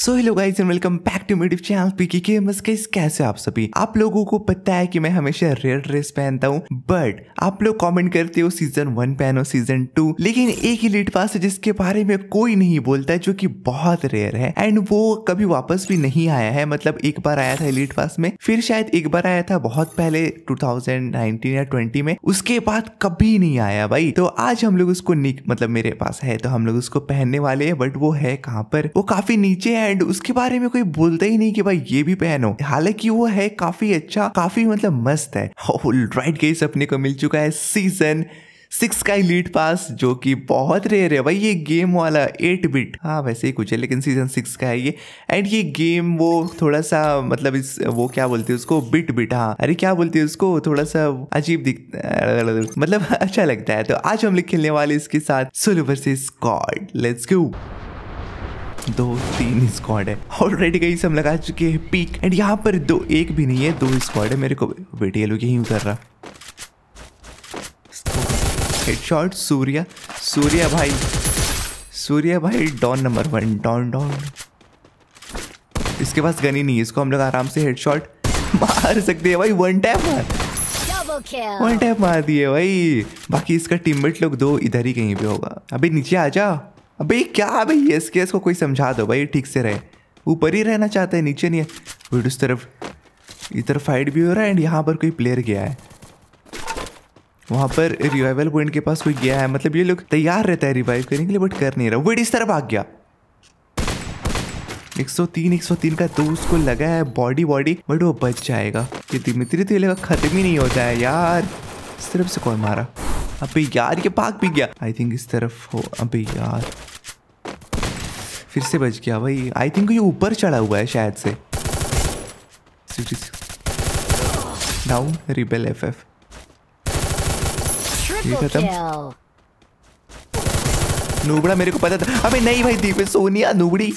so hello guys and welcome back to मेडिव channel पीके के एमएस गाइस कैसे आप सभी आप लोगों को पता है कि मैं हमेशा रेड ड्रेस पहनता हूँ बट आप लोग कमेंट करते हो सीजन वन पहनो सीजन टू लेकिन एक ही लीड पास है जिसके बारे में कोई नहीं बोलता है जो कि बहुत रेयर है एंड वो कभी वापस भी नहीं आया है मतलब एक बार आया था लिट पास में फिर शायद एक बार आया था बहुत पहले 2019 या 20 में उसके बाद कभी नहीं आया भाई तो आज हम लोग उसको निक मतलब मेरे पास है तो हम लोग उसको पहनने वाले है बट वो है कहाँ पर वो काफी नीचे है एंड उसके बारे में कोई बोलता ही नहीं कि भाई ये भी पहनो हालांकि वो है काफी अच्छा काफी मतलब मस्त है राइट गेस अपने को मिल चुका है सीजन सिक्स का लीड पास जो कि बहुत रेयर है भाई ये गेम वाला एट बिट हाँ वैसे ही कुछ है लेकिन सीजन सिक्स का है ये एंड ये गेम वो थोड़ा सा मतलब इस वो क्या बोलते हैं उसको बिट बिट हाँ अरे क्या बोलते हैं उसको थोड़ा सा अजीब दिख मतलब अच्छा लगता है तो आज हम लोग खेलने वाले इसके साथ solo versus god let's go दो तीन स्क्वाड है ऑलरेडी कहीं से हम लगा चुके हैं पीक एंड यहाँ पर दो एक भी नहीं है दो स्क्वाड है मेरे को वेट लोग यही उतर रहा हेडशॉट सूर्या सूर्या भाई सूर्या भाई don number one don don इसके पास गनी नहीं है इसको हम लोग आराम से हेडशॉट मार सकते हैं भाई वन टैप मार वन टैप मार दिए भाई बाकी इसका टीममेट लोग दो इधर ही कहीं पे होगा अभी नीचे आ जा अबे क्या भाई एस के एस को कोई समझा दो भाई ठीक से रहे ऊपर ही रहना चाहते हैं नीचे नहीं है उस तरफ इधर फाइट भी हो रहा है एंड यहाँ पर कोई प्लेयर गया है वहाँ पर रिवाइवल पॉइंट के पास कोई गया है मतलब ये लोग तैयार रहता है रिवाइव करने के लिए बट कर नहीं रहा वेट इस तरफ आ गया 103 103 का तो उसको लगा है बॉडी बॉडी बट वो बच जाएगा ये दिमित्री धीरे धीरे लगा खत्म ही नहीं होता है यार इस तरफ से कौन मारा अबे यार ये भाग भी गया आई थिंक इस तरफ हो अबे यार फिर से बच गया भाई आई थिंक ये ऊपर चढ़ा हुआ है शायद से डाउन रिबेल एफ एफ खत्म नूबड़ा मेरे को पता था अबे नहीं भाई दीपे सोनिया नूबड़ी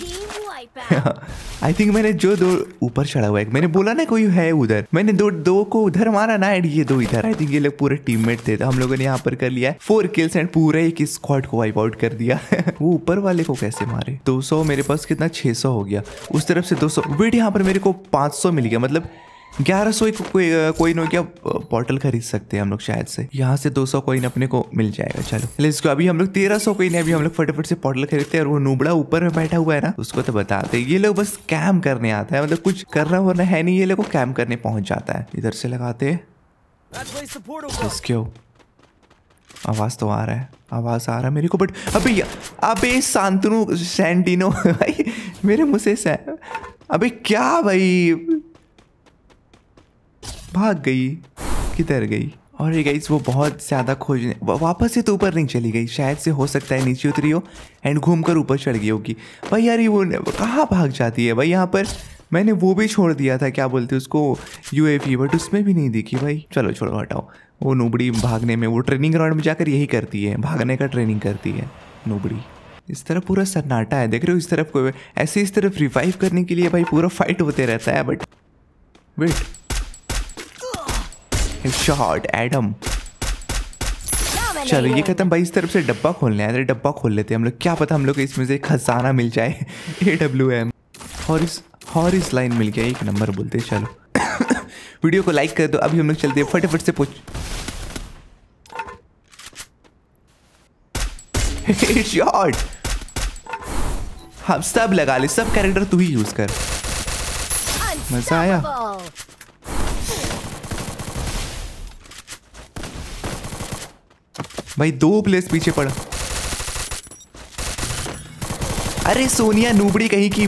आई थिंक मैंने जो दो ऊपर चढ़ा हुआ है मैंने बोला ना कोई है उधर मैंने दो दो को उधर मारा ना एंड ये दो इधर आई थिंक ये लोग पूरे टीममेट थे तो हम लोगों ने यहाँ पर कर लिया है फोर किल्स एंड पूरा एक स्क्वाड को वाइप आउट कर दिया वो ऊपर वाले को कैसे मारे 200 मेरे पास कितना 600 हो गया उस तरफ से 200 वेट यहाँ पर मेरे को 500 मिल गया मतलब ग्यारह सौ कोई हो पोर्टल खरीद सकते हैं हम लोग शायद से यहाँ से दो सौ कोइन अपने को मिल जाएगा चलो इसको अभी हम लोग तेरह सौ कोइन अभी हम लोग फटाफट से पोर्टल खरीदते हैं और वो नुबड़ा ऊपर में बैठा हुआ है ना उसको तो बताते ये लोग बस कैम करने आता है मतलब कुछ करना वरना है नहीं ये लोग कैम करने पहुंच जाता है इधर से लगाते आवाज तो आ रहा है आवाज आ रहा है मेरे को बट अभी अभी शांतनु सैंटिनो भाई मेरे मुझसे अभी क्या भाई भाग गई किधर गई और ये गई वो बहुत ज़्यादा खोजने वापस से तो ऊपर नहीं चली गई शायद से हो सकता है नीचे उतरी हो एंड घूमकर ऊपर चढ़ गई होगी भाई यार ये वो कहाँ भाग जाती है भाई यहाँ पर मैंने वो भी छोड़ दिया था क्या बोलते उसको यू बट उसमें भी नहीं दिखी भाई चलो छोड़ो हटाओ वो नूबड़ी भागने में वो ट्रेनिंग ग्राउंड में जाकर यही करती है भागने का ट्रेनिंग करती है नूबड़ी इस तरफ पूरा सन्नाटा है देख रहे हो इस तरफ कोई ऐसे इस तरफ रिवाइव करने के लिए भाई पूरा फाइट होते रहता है बट वेट शॉट एडम चलो ये खत्म भाई इस तरफ से डब्बा खोलने अरे डब्बा खोल लेते हैं हम लोग क्या पता हम लोग को इसमें से खजाना मिल जाए ए डब्ल्यू एम और इस और इस लाइन मिल गया एक नंबर बोलते हैं चलो वीडियो को लाइक कर दो अभी हम लोग चलते हैं फटाफट से पूछ शॉट हम सब लगा ले सब कैरेक्टर तू ही यूज कर मजा आया भाई दो प्लेस पीछे पड़ा अरे सोनिया नूबड़ी कहीं की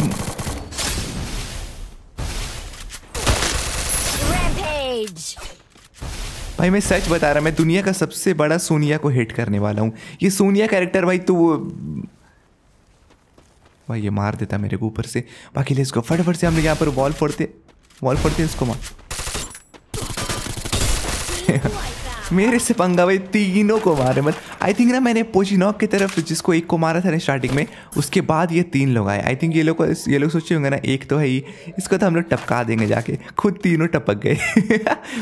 भाई मैं सच बता रहा मैं दुनिया का सबसे बड़ा सोनिया को हिट करने वाला हूं ये सोनिया कैरेक्टर भाई तो वो भाई ये मार देता मेरे को ऊपर से बाकी ले इसको फटाफट से हम लोग यहाँ पर वॉल फोड़ते वॉल फोड़ते इसको मार मेरे से पंगा भाई तीनों को मारे मतलब आई थिंक ना मैंने पोचिनॉक की तरफ जिसको एक को मारा था ना स्टार्टिंग में उसके बाद ये तीन लोग आए आई थिंक ये लोग ये लोग सोचे होंगे ना एक तो है ही इसको तो हम लोग टपका देंगे जाके खुद तीनों टपक गए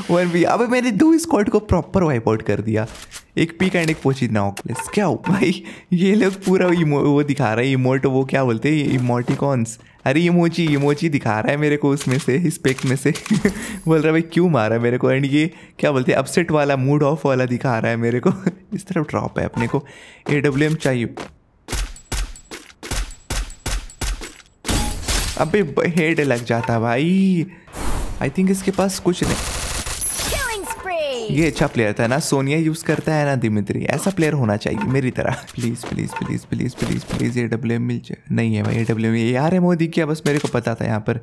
वन भी अब मैंने दो स्कॉट को प्रॉपर वाइप आउट कर दिया एक पीक एंड एक पोची नाउ प्लेस क्या हो भाई ये लोग पूरा इमो वो दिखा रहे हैं इमोट वो क्या बोलते हैं इमोटिकॉन्स अरे इमोची इमोची दिखा रहा है मेरे को उसमें से इस पेक में से बोल रहा है भाई क्यों मारा है मेरे को एंड ये क्या बोलते हैं अपसेट वाला मूड ऑफ वाला दिखा रहा है मेरे को इस तरफ ड्रॉप है अपने को ए डब्ल्यू एम चाहिए अबे हेड लग जाता भाई आई थिंक इसके पास कुछ नहीं ये अच्छा प्लेयर था ना सोनिया यूज करता है ना दिमित्री ऐसा प्लेयर होना चाहिए मेरी तरह please please please please please please A W M मिल जाए नहीं है भाई ए डब्ल्यू एम यार है मोदी क्या बस मेरे को पता था यहाँ पर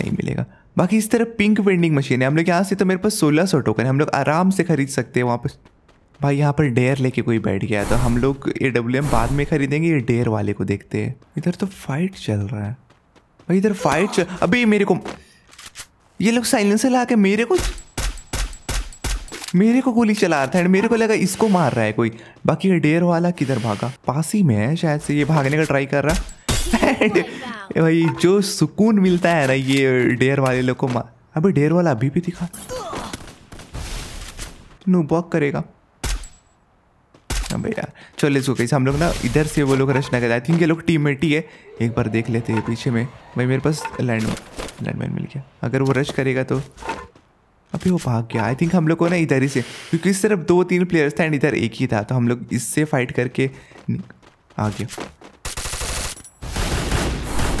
नहीं मिलेगा बाकी इस तरह पिंक वेंडिंग मशीन है हम लोग यहाँ से तो मेरे पास सोलह सौ टोकन है हम लोग आराम से खरीद सकते हैं वहाँ पर भाई यहाँ पर डेयर लेके कोई बैठ गया तो हम लोग ए डब्ल्यू एम बाद में खरीदेंगे ये डेयर वाले को देखते हैं इधर तो फाइट चल रहा है भाई इधर फाइट चल अभी मेरे को ये लोग साइलेंसर ला के मेरे को मेरे को गोली चला रहा था एंड मेरे को लगा इसको मार रहा है कोई बाकी डेयर वाला किधर भागा पास ही में है शायद से ये भागने का ट्राई कर रहा है भाई जो सुकून मिलता है ना ये डेयर वाले लोग को मार अभी डेयर वाला अभी भी दिखा नो बॉक करेगा अबे यार चलो इसको कैसे हम लोग ना इधर से वो लोग रचना करते आई थिंक ये लोग टीम में टी है एक बार देख लेते हैं पीछे में भाई मेरे पास लैंड लैंडमैन मिल गया अगर वो रश करेगा तो अभी वो भाग गया आई थिंक हम लोग को ना इधर ही से क्योंकि इस तरफ दो तीन प्लेयर्स था एंड इधर एक ही था तो हम लोग इससे फाइट करके आ गया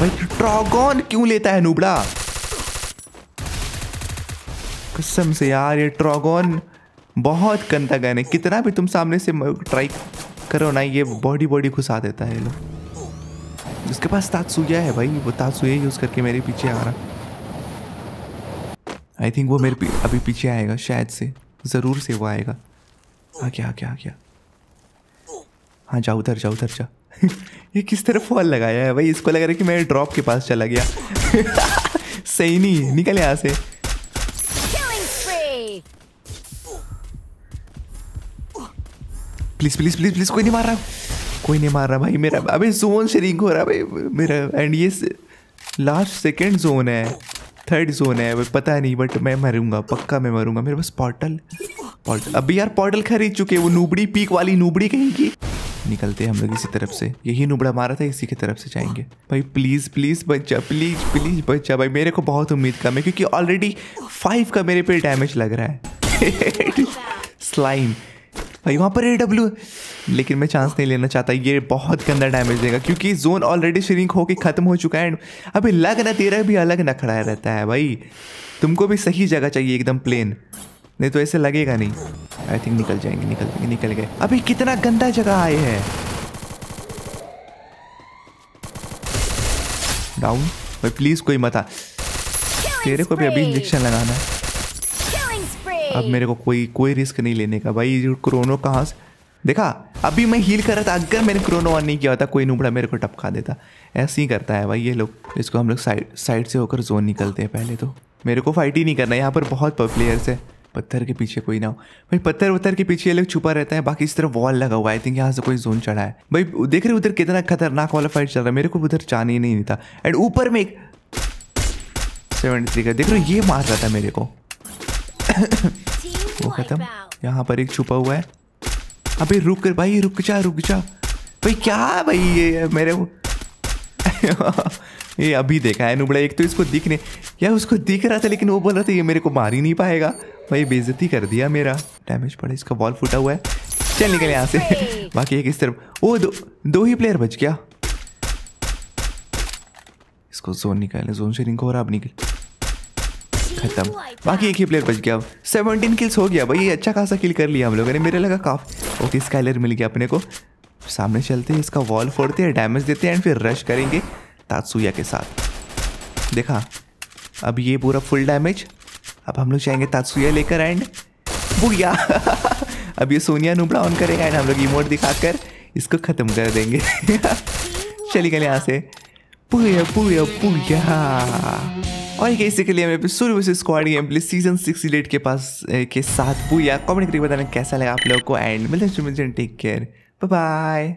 भाई ट्रॉगन क्यों लेता है नुबड़ा कसम से यार ये ट्रॉगन बहुत गंदा गन है कितना भी तुम सामने से ट्राई करो ना ये बॉडी बॉडी घुसा देता है ये लोग उसके पास तात्सुया है भाई वो तात्सुया यूज़ करके मेरे पीछे आ रहा आई थिंक वो मेरे अभी पीछे आएगा शायद से ज़रूर से वो आएगा आ क्या क्या क्या हाँ जाओ उधर जाओ उधर जा ये किस तरह फॉल लगाया है भाई इसको लग रहा है कि मैं ड्रॉप के पास चला गया सही नहीं निकल यहाँ से प्लीज प्लीज प्लीज प्लीज कोई नहीं मार रहा कोई नहीं मार रहा भाई मेरा अबे जोन से हो रहा भाई मेरा एंड ये लास्ट सेकेंड जोन है थर्ड जोन है पता नहीं बट मैं मरूंगा पक्का मैं मरूंगा मेरे पास पोर्टल पोर्टल अभी यार पोर्टल खरीद चुके वो नूबड़ी पीक वाली नूबड़ी कहीं की निकलते हैं हम लोग इसी तरफ से यही नुबड़ा मारा था इसी की तरफ से जाएंगे भाई प्लीज़ प्लीज़ बच्चा प्लीज़ प्लीज़ बच्चा भाई मेरे को बहुत उम्मीद कम है क्योंकि ऑलरेडी फाइव का मेरे पे डैमेज लग रहा है स्लाइम भाई वहाँ पर ए डब्ल्यू लेकिन मैं चांस नहीं लेना चाहता ये बहुत गंदा डैमेज देगा क्योंकि जोन ऑलरेडी श्रिंक होके ख़त्म हो चुका है अभी लग ना तेरा भी अलग ना खड़ा रहता है भाई तुमको भी सही जगह चाहिए एकदम प्लेन नहीं तो ऐसे लगेगा नहीं आई थिंक निकल जाएंगे निकल जाएंगे निकल गए अभी कितना गंदा जगह आए है डाउन भाई प्लीज़ कोई मत आ तेरे को भी अभी इंजेक्शन लगाना है अब मेरे को कोई कोई रिस्क नहीं लेने का भाई क्रोनो कहाँ से देखा अभी मैं हील कर रहा था अगर मैंने क्रोनो ऑन नहीं किया होता कोई नूबड़ा मेरे को टपका देता ऐसे ही करता है भाई ये लोग इसको हम लोग साइड साइड से होकर जोन निकलते हैं पहले तो मेरे को फाइट ही नहीं करना यहाँ पर बहुत प्लेयर्स है पत्थर के पीछे कोई ना हो भाई पत्थर वत्थर के पीछे ये लोग छुपा रहता है बाकी इस तरफ वॉल लगा हुआ है आई थिंक यहाँ से कोई जोन चढ़ा है भाई देख रहे उधर कितना खतरनाक वाला फाइट चल रहा है मेरे को उधर जाने ही नहीं था एंड ऊपर में एक सेवेंटी थ्री का देख रहे ये मार रहा था मेरे को वो खत्म यहाँ पर एक छुपा हुआ है अबे रुक कर भाई रुक जा रुक जा भाई क्या भाई ये मेरे वो ये अभी देखा है नुबड़ा एक तो इसको दिख नहीं यार उसको दिख रहा था लेकिन वो बोल रहा था ये मेरे को मार ही नहीं पाएगा भाई बेइज्जती कर दिया मेरा डैमेज पड़ा इसका बॉल फूटा हुआ है चल निकल यहाँ से बाकी एक इस तरफ वो दो दो ही प्लेयर बच गया इसको जोन निकाले जोन शेयरिंग को आप निकल खत्म बाकी एक ही प्लेयर बच गया अब सेवनटीन किल्स हो गया भाई ये अच्छा खासा किल कर लिया हम लोगों ने मेरे लगा काफ ओके स्काइलर मिल गया अपने को सामने चलते हैं इसका वॉल फोड़ते हैं डैमेज देते हैं एंड फिर रश करेंगे तात्सुया के साथ देखा अब ये पूरा फुल डैमेज अब हम लोग जाएंगे तात्सुया लेकर एंड बुया अब ये सोनिया नुबड़ा ऑन करेगा एंड हम लोग इमोट दिखाकर इसको ख़त्म कर देंगे चलिए गए यहाँ से पुया पुया पुया और एक इसी के लिए मेरे शुरू versus squad game play season six लेट के पास के साथ पूया कमेंट करके बताना कैसा लगा आप लोगों को एंड मिलते हैं टेक केयर बाय